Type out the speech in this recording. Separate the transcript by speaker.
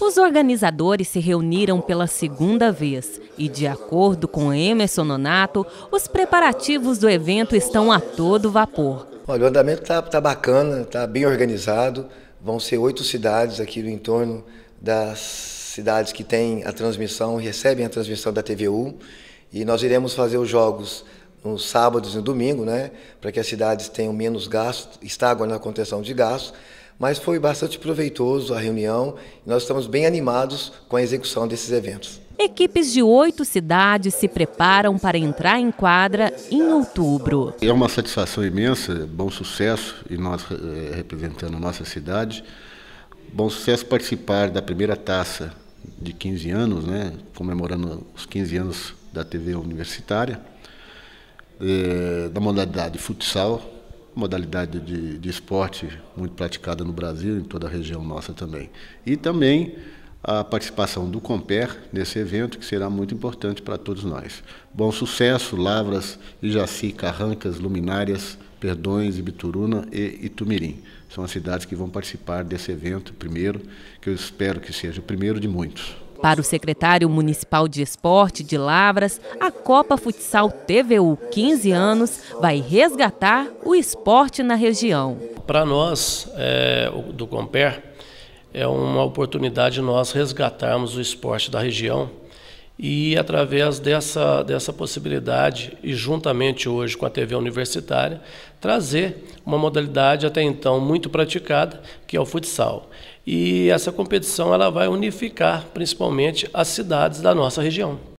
Speaker 1: Os organizadores se reuniram pela segunda vez e, de acordo com Emerson Nonato, os preparativos do evento estão a todo vapor.
Speaker 2: Olha, o andamento está tá bacana, está bem organizado. Vão ser oito cidades aqui no entorno das cidades que têm a transmissão, recebem a transmissão da TVU. E nós iremos fazer os jogos nos sábados e no domingo, né? Para que as cidades tenham menos gasto, está agora na contenção de gastos mas foi bastante proveitoso a reunião e
Speaker 3: nós estamos bem animados
Speaker 2: com a execução desses eventos.
Speaker 1: Equipes de oito cidades se preparam para entrar em quadra
Speaker 3: em outubro. É uma satisfação imensa, bom sucesso e nós eh, representando nossa cidade. Bom sucesso participar da primeira taça de 15 anos, né, comemorando os 15 anos da TV universitária, é, da modalidade futsal, modalidade de, de esporte muito praticada no Brasil, em toda a região nossa também. E também a participação do Comper nesse evento, que será muito importante para todos nós. Bom sucesso, Lavras, Ijaci, Carrancas, Luminárias, Perdões, Ibituruna e Itumirim. São as cidades que vão participar desse evento primeiro, que eu espero que seja o primeiro de muitos.
Speaker 1: Para o secretário municipal de esporte de Lavras, a Copa Futsal TVU 15 anos vai resgatar
Speaker 4: o esporte na região. Para nós, é, do Comper, é uma oportunidade nós resgatarmos o esporte da região e através dessa, dessa possibilidade, e juntamente hoje com a TV universitária, trazer uma modalidade até então muito praticada, que é o futsal. E essa competição ela vai unificar principalmente as cidades da nossa região.